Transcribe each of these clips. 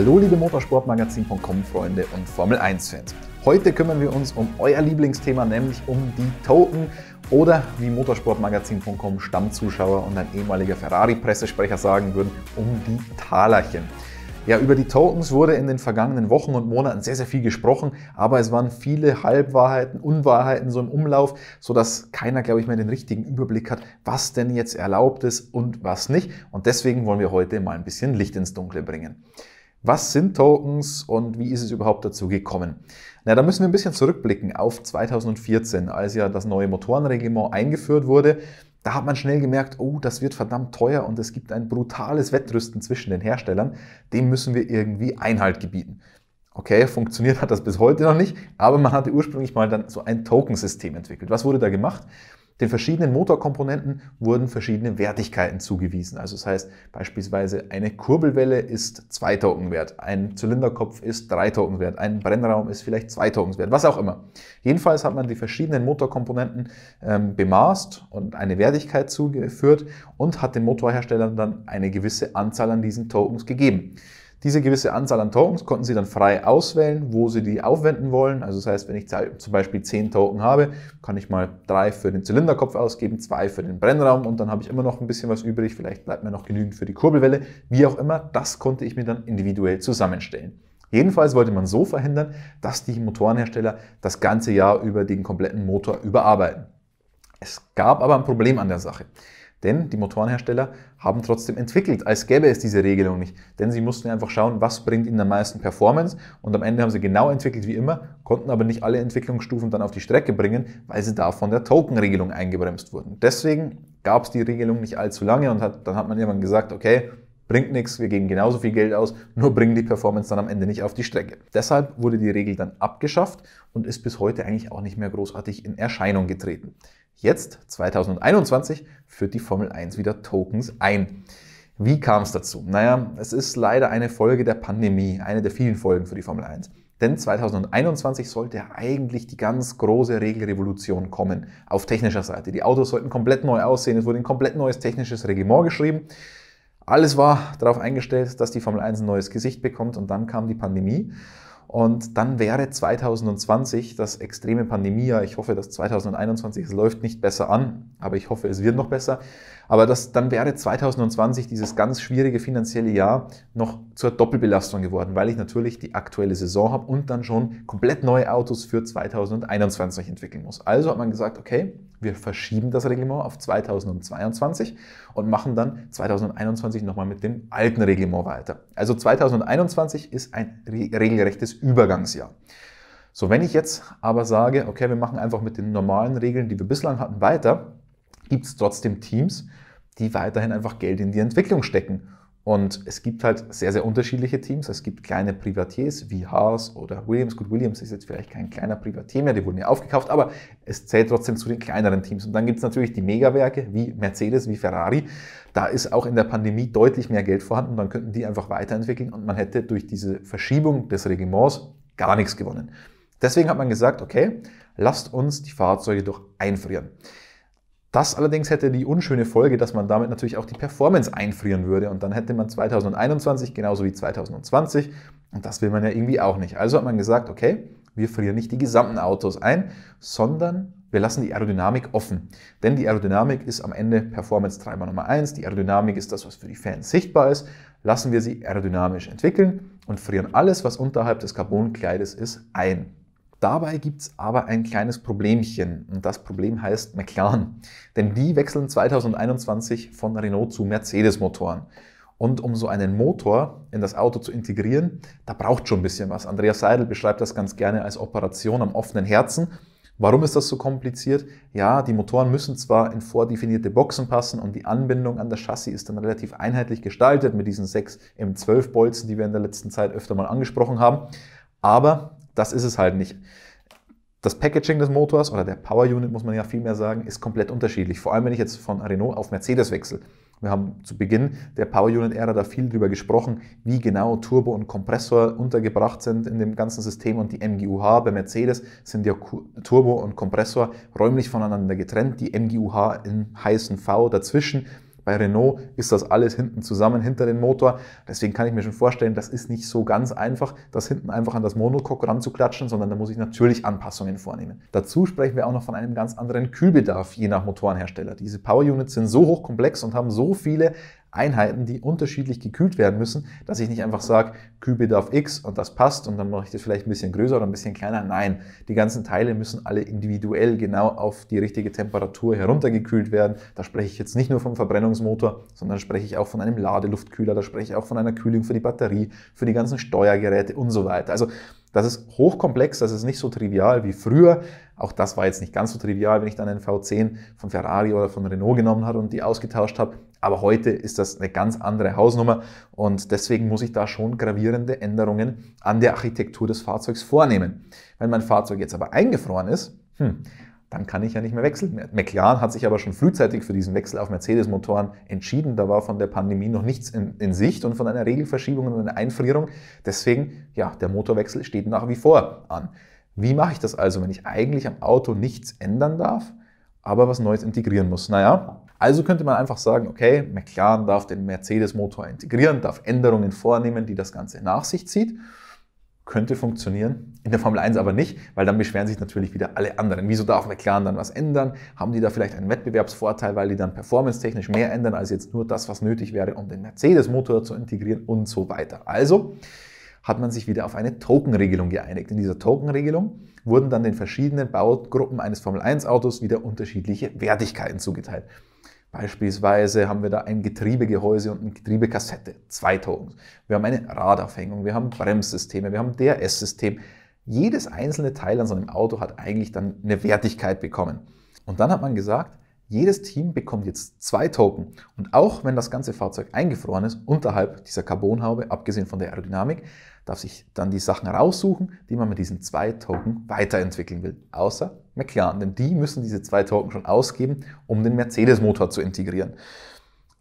Hallo liebe Motorsportmagazin.com-Freunde und Formel 1-Fans. Heute kümmern wir uns um euer Lieblingsthema, nämlich um die Token oder wie Motorsportmagazin.com Stammzuschauer und ein ehemaliger Ferrari-Pressesprecher sagen würden, um die Talerchen. Ja, über die Tokens wurde in den vergangenen Wochen und Monaten sehr, sehr viel gesprochen, aber es waren viele Halbwahrheiten, Unwahrheiten so im Umlauf, sodass keiner, glaube ich, mehr den richtigen Überblick hat, was denn jetzt erlaubt ist und was nicht. Und deswegen wollen wir heute mal ein bisschen Licht ins Dunkle bringen. Was sind Tokens und wie ist es überhaupt dazu gekommen? Na, da müssen wir ein bisschen zurückblicken auf 2014, als ja das neue Motorenreglement eingeführt wurde. Da hat man schnell gemerkt, oh, das wird verdammt teuer und es gibt ein brutales Wettrüsten zwischen den Herstellern. Dem müssen wir irgendwie Einhalt gebieten. Okay, funktioniert hat das bis heute noch nicht, aber man hatte ursprünglich mal dann so ein Tokensystem entwickelt. Was wurde da gemacht? Den verschiedenen Motorkomponenten wurden verschiedene Wertigkeiten zugewiesen. Also das heißt beispielsweise eine Kurbelwelle ist 2 Token wert, ein Zylinderkopf ist 3 Token wert, ein Brennraum ist vielleicht 2 Tokens wert, was auch immer. Jedenfalls hat man die verschiedenen Motorkomponenten ähm, bemaßt und eine Wertigkeit zugeführt und hat den Motorherstellern dann eine gewisse Anzahl an diesen Tokens gegeben. Diese gewisse Anzahl an Tokens konnten Sie dann frei auswählen, wo Sie die aufwenden wollen. Also das heißt, wenn ich zum Beispiel 10 Token habe, kann ich mal 3 für den Zylinderkopf ausgeben, 2 für den Brennraum und dann habe ich immer noch ein bisschen was übrig. Vielleicht bleibt mir noch genügend für die Kurbelwelle. Wie auch immer, das konnte ich mir dann individuell zusammenstellen. Jedenfalls wollte man so verhindern, dass die Motorenhersteller das ganze Jahr über den kompletten Motor überarbeiten. Es gab aber ein Problem an der Sache. Denn die Motorenhersteller haben trotzdem entwickelt, als gäbe es diese Regelung nicht. Denn sie mussten einfach schauen, was bringt ihnen am meisten Performance. Und am Ende haben sie genau entwickelt wie immer, konnten aber nicht alle Entwicklungsstufen dann auf die Strecke bringen, weil sie da von der Token-Regelung eingebremst wurden. Deswegen gab es die Regelung nicht allzu lange und hat, dann hat man irgendwann gesagt, okay, bringt nichts, wir geben genauso viel Geld aus, nur bringen die Performance dann am Ende nicht auf die Strecke. Deshalb wurde die Regel dann abgeschafft und ist bis heute eigentlich auch nicht mehr großartig in Erscheinung getreten. Jetzt, 2021, führt die Formel 1 wieder Tokens ein. Wie kam es dazu? Naja, es ist leider eine Folge der Pandemie, eine der vielen Folgen für die Formel 1. Denn 2021 sollte eigentlich die ganz große Regelrevolution kommen auf technischer Seite. Die Autos sollten komplett neu aussehen, es wurde ein komplett neues technisches Reglement geschrieben. Alles war darauf eingestellt, dass die Formel 1 ein neues Gesicht bekommt und dann kam die Pandemie und dann wäre 2020 das extreme Pandemiejahr. Ich hoffe, dass 2021, es läuft nicht besser an, aber ich hoffe, es wird noch besser. Aber das, dann wäre 2020 dieses ganz schwierige finanzielle Jahr noch zur Doppelbelastung geworden, weil ich natürlich die aktuelle Saison habe und dann schon komplett neue Autos für 2021 entwickeln muss. Also hat man gesagt, okay, wir verschieben das Reglement auf 2022 und machen dann 2021 nochmal mit dem alten Reglement weiter. Also 2021 ist ein regelrechtes Übergangsjahr. So, wenn ich jetzt aber sage, okay, wir machen einfach mit den normalen Regeln, die wir bislang hatten, weiter, gibt es trotzdem Teams, die weiterhin einfach Geld in die Entwicklung stecken und es gibt halt sehr, sehr unterschiedliche Teams. Es gibt kleine Privatiers wie Haas oder Williams. Gut, Williams ist jetzt vielleicht kein kleiner Privatier mehr, die wurden ja aufgekauft, aber es zählt trotzdem zu den kleineren Teams. Und dann gibt es natürlich die Megawerke wie Mercedes, wie Ferrari. Da ist auch in der Pandemie deutlich mehr Geld vorhanden. Dann könnten die einfach weiterentwickeln und man hätte durch diese Verschiebung des Regiments gar nichts gewonnen. Deswegen hat man gesagt, okay, lasst uns die Fahrzeuge doch einfrieren. Das allerdings hätte die unschöne Folge, dass man damit natürlich auch die Performance einfrieren würde und dann hätte man 2021 genauso wie 2020 und das will man ja irgendwie auch nicht. Also hat man gesagt, okay, wir frieren nicht die gesamten Autos ein, sondern wir lassen die Aerodynamik offen. Denn die Aerodynamik ist am Ende Performance-Treiber Nummer eins. Die Aerodynamik ist das, was für die Fans sichtbar ist. Lassen wir sie aerodynamisch entwickeln und frieren alles, was unterhalb des Carbonkleides ist, ein. Dabei gibt es aber ein kleines Problemchen und das Problem heißt McLaren. Denn die wechseln 2021 von Renault zu Mercedes-Motoren. Und um so einen Motor in das Auto zu integrieren, da braucht schon ein bisschen was. Andreas Seidel beschreibt das ganz gerne als Operation am offenen Herzen. Warum ist das so kompliziert? Ja, die Motoren müssen zwar in vordefinierte Boxen passen und die Anbindung an das Chassis ist dann relativ einheitlich gestaltet mit diesen sechs M12-Bolzen, die wir in der letzten Zeit öfter mal angesprochen haben. Aber das ist es halt nicht. Das Packaging des Motors oder der Power Unit, muss man ja vielmehr sagen, ist komplett unterschiedlich. Vor allem, wenn ich jetzt von Renault auf Mercedes wechsle. Wir haben zu Beginn der Power Unit Ära da viel drüber gesprochen, wie genau Turbo und Kompressor untergebracht sind in dem ganzen System und die MGUH bei Mercedes sind ja Turbo und Kompressor räumlich voneinander getrennt, die MGUH im heißen V dazwischen bei Renault ist das alles hinten zusammen, hinter dem Motor. Deswegen kann ich mir schon vorstellen, das ist nicht so ganz einfach, das hinten einfach an das Monocoque ranzuklatschen, sondern da muss ich natürlich Anpassungen vornehmen. Dazu sprechen wir auch noch von einem ganz anderen Kühlbedarf, je nach Motorenhersteller. Diese Power Units sind so hochkomplex und haben so viele Einheiten, die unterschiedlich gekühlt werden müssen, dass ich nicht einfach sage, Kühlbedarf X und das passt und dann mache ich das vielleicht ein bisschen größer oder ein bisschen kleiner. Nein, die ganzen Teile müssen alle individuell genau auf die richtige Temperatur heruntergekühlt werden. Da spreche ich jetzt nicht nur vom Verbrennungsmotor, sondern spreche ich auch von einem Ladeluftkühler, da spreche ich auch von einer Kühlung für die Batterie, für die ganzen Steuergeräte und so weiter. Also das ist hochkomplex, das ist nicht so trivial wie früher. Auch das war jetzt nicht ganz so trivial, wenn ich dann einen V10 von Ferrari oder von Renault genommen habe und die ausgetauscht habe. Aber heute ist das eine ganz andere Hausnummer und deswegen muss ich da schon gravierende Änderungen an der Architektur des Fahrzeugs vornehmen. Wenn mein Fahrzeug jetzt aber eingefroren ist, hm, dann kann ich ja nicht mehr wechseln. McLaren hat sich aber schon frühzeitig für diesen Wechsel auf Mercedes-Motoren entschieden. Da war von der Pandemie noch nichts in, in, Sicht und von einer Regelverschiebung und einer Einfrierung. Deswegen, ja, der Motorwechsel steht nach wie vor an. Wie mache ich das also, wenn ich eigentlich am Auto nichts ändern darf, aber was Neues integrieren muss? Naja, also könnte man einfach sagen, okay, McLaren darf den Mercedes-Motor integrieren, darf Änderungen vornehmen, die das Ganze nach sich zieht könnte funktionieren, in der Formel 1 aber nicht, weil dann beschweren sich natürlich wieder alle anderen. Wieso darf McLaren dann was ändern? Haben die da vielleicht einen Wettbewerbsvorteil, weil die dann performance-technisch mehr ändern als jetzt nur das, was nötig wäre, um den Mercedes-Motor zu integrieren und so weiter. Also hat man sich wieder auf eine Token-Regelung geeinigt. In dieser Token-Regelung wurden dann den verschiedenen Baugruppen eines Formel 1-Autos wieder unterschiedliche Wertigkeiten zugeteilt. Beispielsweise haben wir da ein Getriebegehäuse und eine Getriebekassette, zwei Tons. Wir haben eine Radaufhängung, wir haben Bremssysteme, wir haben DRS-System. Jedes einzelne Teil an so einem Auto hat eigentlich dann eine Wertigkeit bekommen. Und dann hat man gesagt, jedes Team bekommt jetzt zwei Token und auch wenn das ganze Fahrzeug eingefroren ist, unterhalb dieser Carbonhaube, abgesehen von der Aerodynamik, darf sich dann die Sachen raussuchen, die man mit diesen zwei Token weiterentwickeln will. Außer McLaren, denn die müssen diese zwei Token schon ausgeben, um den Mercedes-Motor zu integrieren.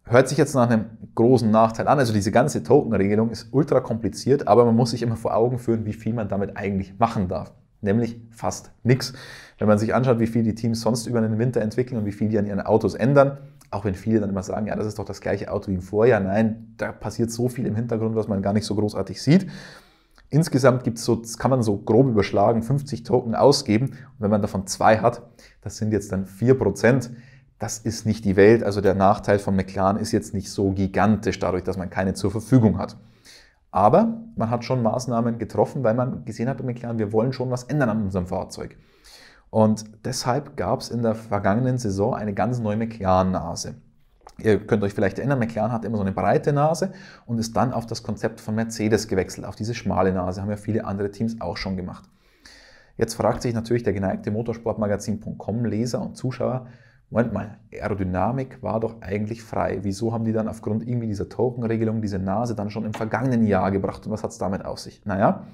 Hört sich jetzt nach einem großen Nachteil an. Also diese ganze Token-Regelung ist ultra kompliziert, aber man muss sich immer vor Augen führen, wie viel man damit eigentlich machen darf nämlich fast nichts. Wenn man sich anschaut, wie viel die Teams sonst über den Winter entwickeln und wie viel die an ihren Autos ändern, auch wenn viele dann immer sagen, ja, das ist doch das gleiche Auto wie im Vorjahr. Nein, da passiert so viel im Hintergrund, was man gar nicht so großartig sieht. Insgesamt gibt's so, kann man so grob überschlagen, 50 Token ausgeben. Und wenn man davon zwei hat, das sind jetzt dann 4%. Das ist nicht die Welt. Also der Nachteil von McLaren ist jetzt nicht so gigantisch dadurch, dass man keine zur Verfügung hat. Aber man hat schon Maßnahmen getroffen, weil man gesehen hat wir wollen schon was ändern an unserem Fahrzeug. Und deshalb gab es in der vergangenen Saison eine ganz neue McLaren-Nase. Ihr könnt euch vielleicht erinnern, McLaren hat immer so eine breite Nase und ist dann auf das Konzept von Mercedes gewechselt. Auf diese schmale Nase haben ja viele andere Teams auch schon gemacht. Jetzt fragt sich natürlich der geneigte Motorsportmagazin.com-Leser und Zuschauer, Moment mal, Aerodynamik war doch eigentlich frei. Wieso haben die dann aufgrund irgendwie dieser Tokenregelung diese Nase dann schon im vergangenen Jahr gebracht und was hat es damit auf sich? Naja,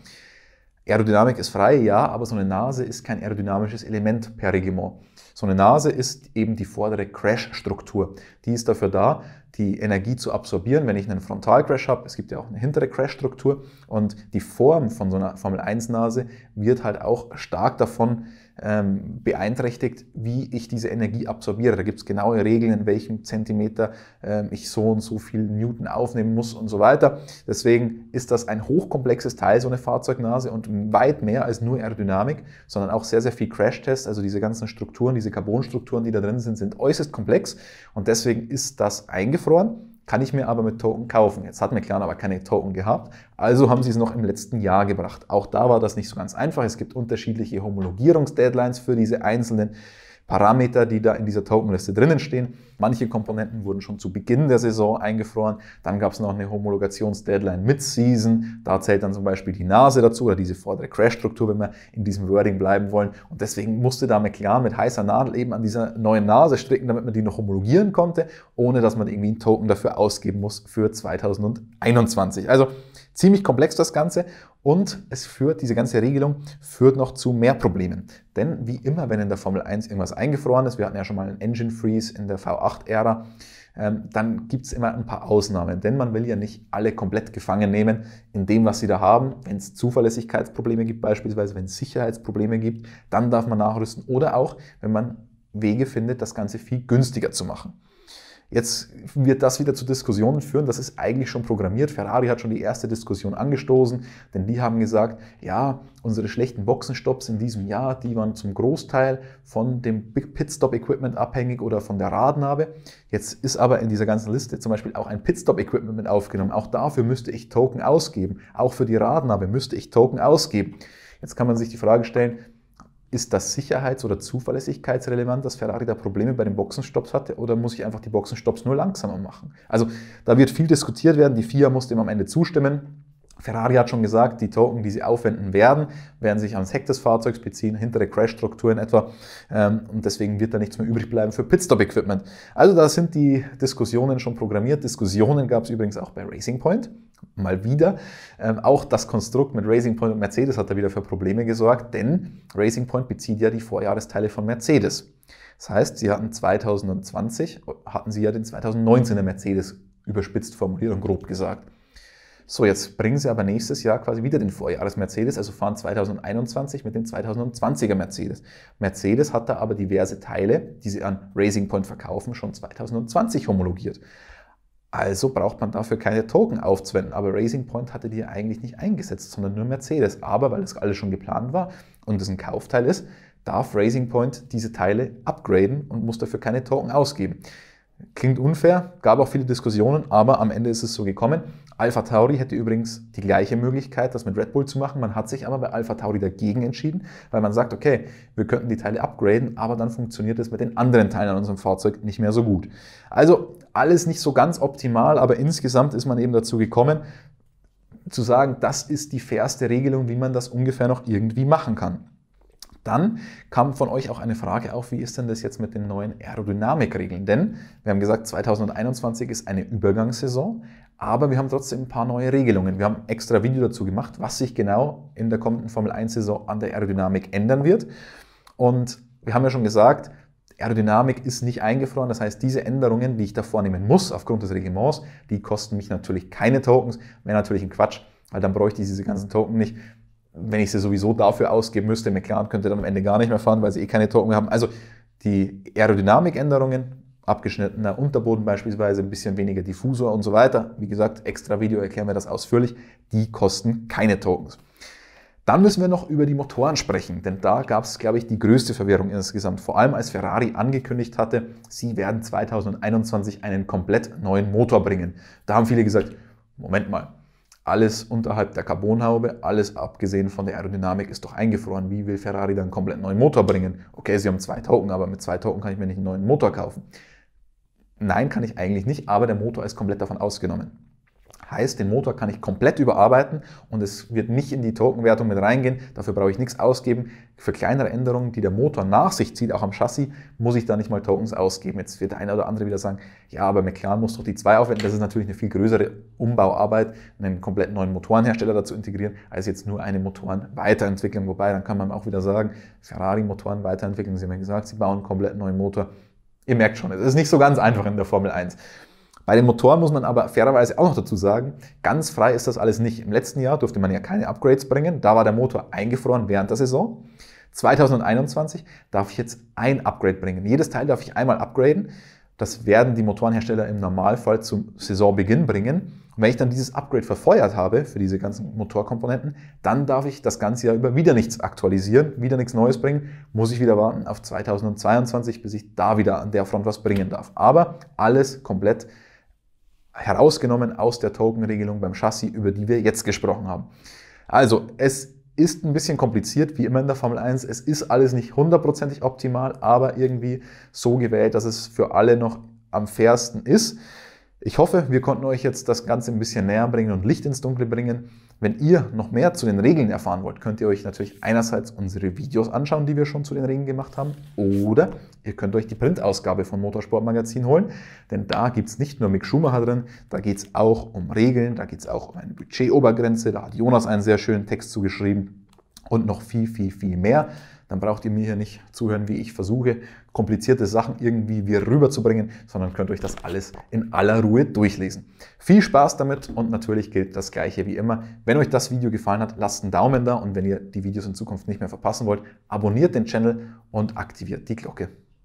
Aerodynamik ist frei, ja, aber so eine Nase ist kein aerodynamisches Element per Regiment. So eine Nase ist eben die vordere Crash-Struktur. Die ist dafür da, die Energie zu absorbieren, wenn ich einen Frontalcrash habe. Es gibt ja auch eine hintere Crash-Struktur und die Form von so einer Formel-1-Nase wird halt auch stark davon äh, ähm, beeinträchtigt, wie ich diese Energie absorbiere. Da gibt es genaue Regeln, in welchem Zentimeter ähm, ich so und so viel Newton aufnehmen muss und so weiter. Deswegen ist das ein hochkomplexes Teil, so eine Fahrzeugnase und weit mehr als nur Aerodynamik, sondern auch sehr, sehr viel Crashtest. Also diese ganzen Strukturen, diese Carbonstrukturen, die da drin sind, sind äußerst komplex und deswegen ist das eingefroren. Kann ich mir aber mit Token kaufen. Jetzt hat McLaren aber keine Token gehabt, also haben sie es noch im letzten Jahr gebracht. Auch da war das nicht so ganz einfach. Es gibt unterschiedliche Homologierungsdeadlines für diese einzelnen Parameter, die da in dieser Tokenliste drinnen stehen. Manche Komponenten wurden schon zu Beginn der Saison eingefroren. Dann gab es noch eine Homologationsdeadline mit Season. Da zählt dann zum Beispiel die Nase dazu oder diese vordere Crash-Struktur, wenn wir in diesem Wording bleiben wollen. Und deswegen musste da McLaren mit heißer Nadel eben an dieser neuen Nase stricken, damit man die noch homologieren konnte, ohne dass man irgendwie einen Token dafür ausgeben muss für 2021. Also Ziemlich komplex das Ganze und es führt, diese ganze Regelung führt noch zu mehr Problemen. Denn wie immer, wenn in der Formel 1 irgendwas eingefroren ist, wir hatten ja schon mal einen Engine Freeze in der V8-Ära, ähm, dann gibt es immer ein paar Ausnahmen, denn man will ja nicht alle komplett gefangen nehmen in dem, was sie da haben. Wenn es Zuverlässigkeitsprobleme gibt beispielsweise, wenn es Sicherheitsprobleme gibt, dann darf man nachrüsten oder auch, wenn man Wege findet, das Ganze viel günstiger zu machen. Jetzt wird das wieder zu Diskussionen führen. Das ist eigentlich schon programmiert. Ferrari hat schon die erste Diskussion angestoßen, denn die haben gesagt, ja, unsere schlechten Boxenstopps in diesem Jahr, die waren zum Großteil von dem Pitstop-Equipment abhängig oder von der Radnabe. Jetzt ist aber in dieser ganzen Liste zum Beispiel auch ein Pitstop-Equipment mit aufgenommen. Auch dafür müsste ich Token ausgeben. Auch für die Radnabe müsste ich Token ausgeben. Jetzt kann man sich die Frage stellen, ist das sicherheits- oder zuverlässigkeitsrelevant, dass Ferrari da Probleme bei den Boxenstopps hatte oder muss ich einfach die Boxenstopps nur langsamer machen? Also da wird viel diskutiert werden, die FIA muss dem am Ende zustimmen. Ferrari hat schon gesagt, die Token, die sie aufwenden werden, werden sich ans Heck des Fahrzeugs beziehen, hintere Crash-Strukturen etwa. Ähm, und deswegen wird da nichts mehr übrig bleiben für Pitstop-Equipment. Also da sind die Diskussionen schon programmiert. Diskussionen gab es übrigens auch bei Racing Point mal wieder. Ähm, auch das Konstrukt mit Racing Point und Mercedes hat da wieder für Probleme gesorgt, denn Racing Point bezieht ja die Vorjahresteile von Mercedes. Das heißt, sie hatten 2020, hatten sie ja den 2019er Mercedes überspitzt formuliert und grob gesagt. So, jetzt bringen sie aber nächstes Jahr quasi wieder den Vorjahres-Mercedes, also fahren 2021 mit dem 2020er Mercedes. Mercedes hat da aber diverse Teile, die sie an Racing Point verkaufen, schon 2020 homologiert. Also braucht man dafür keine Token aufzuwenden. Aber Racing Point hatte die eigentlich nicht eingesetzt, sondern nur Mercedes. Aber weil das alles schon geplant war und es ein Kaufteil ist, darf Racing Point diese Teile upgraden und muss dafür keine Token ausgeben. Klingt unfair, gab auch viele Diskussionen, aber am Ende ist es so gekommen. Alpha Tauri hätte übrigens die gleiche Möglichkeit, das mit Red Bull zu machen. Man hat sich aber bei Alpha Tauri dagegen entschieden, weil man sagt, okay, wir könnten die Teile upgraden, aber dann funktioniert es mit den anderen Teilen an unserem Fahrzeug nicht mehr so gut. Also alles nicht so ganz optimal, aber insgesamt ist man eben dazu gekommen, zu sagen, das ist die fairste Regelung, wie man das ungefähr noch irgendwie machen kann. Dann kam von euch auch eine Frage auf, wie ist denn das jetzt mit den neuen Aerodynamikregeln? Denn wir haben gesagt, 2021 ist eine Übergangssaison, aber wir haben trotzdem ein paar neue Regelungen. Wir haben ein extra Video dazu gemacht, was sich genau in der kommenden Formel 1-Saison an der Aerodynamik ändern wird. Und wir haben ja schon gesagt, Aerodynamik ist nicht eingefroren, das heißt, diese Änderungen, die ich da vornehmen muss aufgrund des Regiments, die kosten mich natürlich keine Tokens, wäre natürlich ein Quatsch, weil dann bräuchte ich diese ganzen Token nicht. Wenn ich sie sowieso dafür ausgeben müsste, McLaren könnte dann am Ende gar nicht mehr fahren, weil sie eh keine Token mehr haben. Also die Aerodynamikänderungen, abgeschnittener Unterboden beispielsweise, ein bisschen weniger Diffusor und so weiter, wie gesagt, extra Video erklären wir das ausführlich, die kosten keine Tokens. Dann müssen wir noch über die Motoren sprechen, denn da gab es, glaube ich, die größte Verwirrung insgesamt. Vor allem als Ferrari angekündigt hatte, sie werden 2021 einen komplett neuen Motor bringen. Da haben viele gesagt, Moment mal, alles unterhalb der Carbonhaube, alles abgesehen von der Aerodynamik ist doch eingefroren. Wie will Ferrari dann einen komplett neuen Motor bringen? Okay, sie haben zwei Token, aber mit zwei Token kann ich mir nicht einen neuen Motor kaufen. Nein, kann ich eigentlich nicht, aber der Motor ist komplett davon ausgenommen. Heißt, den Motor kann ich komplett überarbeiten und es wird nicht in die Tokenwertung mit reingehen. Dafür brauche ich nichts ausgeben. Für kleinere Änderungen, die der Motor nach sich zieht, auch am Chassis, muss ich da nicht mal Tokens ausgeben. Jetzt wird der eine oder andere wieder sagen, ja, aber McLaren muss doch die zwei aufwenden. Das ist natürlich eine viel größere Umbauarbeit, einen komplett neuen Motorenhersteller dazu integrieren, als jetzt nur eine Motorenweiterentwicklung. Wobei, dann kann man auch wieder sagen, Ferrari-Motoren weiterentwickeln. Sie haben ja gesagt, sie bauen einen komplett neuen Motor. Ihr merkt schon, es ist nicht so ganz einfach in der Formel 1. Bei den Motoren muss man aber fairerweise auch noch dazu sagen, ganz frei ist das alles nicht. Im letzten Jahr durfte man ja keine Upgrades bringen, da war der Motor eingefroren während der Saison. 2021 darf ich jetzt ein Upgrade bringen. Jedes Teil darf ich einmal upgraden. Das werden die Motorenhersteller im Normalfall zum Saisonbeginn bringen. Und wenn ich dann dieses Upgrade verfeuert habe für diese ganzen Motorkomponenten, dann darf ich das ganze Jahr über wieder nichts aktualisieren, wieder nichts Neues bringen. Muss ich wieder warten auf 2022, bis ich da wieder an der Front was bringen darf. Aber alles komplett herausgenommen aus der Token-Regelung beim Chassis, über die wir jetzt gesprochen haben. Also, es ist ein bisschen kompliziert, wie immer in der Formel 1. Es ist alles nicht hundertprozentig optimal, aber irgendwie so gewählt, dass es für alle noch am fairsten ist. Ich hoffe, wir konnten euch jetzt das Ganze ein bisschen näher bringen und Licht ins Dunkle bringen. Wenn ihr noch mehr zu den Regeln erfahren wollt, könnt ihr euch natürlich einerseits unsere Videos anschauen, die wir schon zu den Regeln gemacht haben, oder ihr könnt euch die Printausgabe von Motorsportmagazin holen, denn da gibt es nicht nur Mick Schumacher drin, da geht es auch um Regeln, da geht es auch um eine Budgetobergrenze, da hat Jonas einen sehr schönen Text zugeschrieben und noch viel, viel, viel mehr dann braucht ihr mir hier nicht zuhören, wie ich versuche, komplizierte Sachen irgendwie wieder rüberzubringen, sondern könnt euch das alles in aller Ruhe durchlesen. Viel Spaß damit und natürlich gilt das Gleiche wie immer. Wenn euch das Video gefallen hat, lasst einen Daumen da und wenn ihr die Videos in Zukunft nicht mehr verpassen wollt, abonniert den Channel und aktiviert die Glocke.